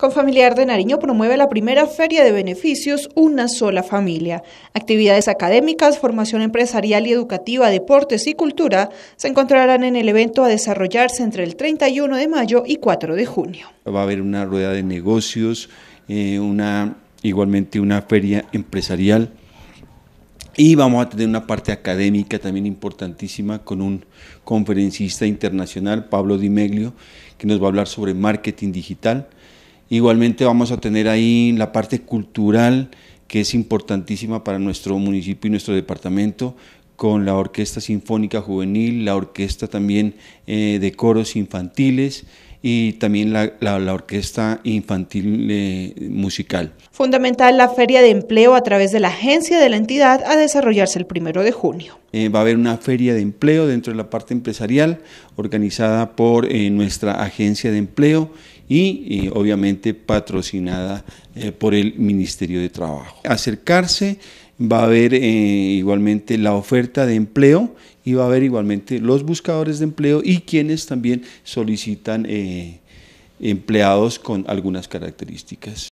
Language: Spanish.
Con Familiar de Nariño promueve la primera feria de beneficios Una sola familia. Actividades académicas, formación empresarial y educativa, deportes y cultura se encontrarán en el evento a desarrollarse entre el 31 de mayo y 4 de junio. Va a haber una rueda de negocios, eh, una, igualmente una feria empresarial y vamos a tener una parte académica también importantísima con un conferencista internacional, Pablo Di Meglio, que nos va a hablar sobre marketing digital. Igualmente vamos a tener ahí la parte cultural que es importantísima para nuestro municipio y nuestro departamento, con la Orquesta Sinfónica Juvenil, la Orquesta también eh, de Coros Infantiles, y también la, orquesta infantil eh, musical. Fundamental la feria de empleo a través de la agencia de la entidad a desarrollarse el primero de junio. Eh, va a haber una feria de empleo dentro de la parte empresarial organizada por eh, nuestra agencia de empleo y obviamente patrocinada por el Ministerio de Trabajo. Acercarse va a haber eh, igualmente la oferta de empleo y va a haber igualmente los buscadores de empleo y quienes también solicitan eh, empleados con algunas características.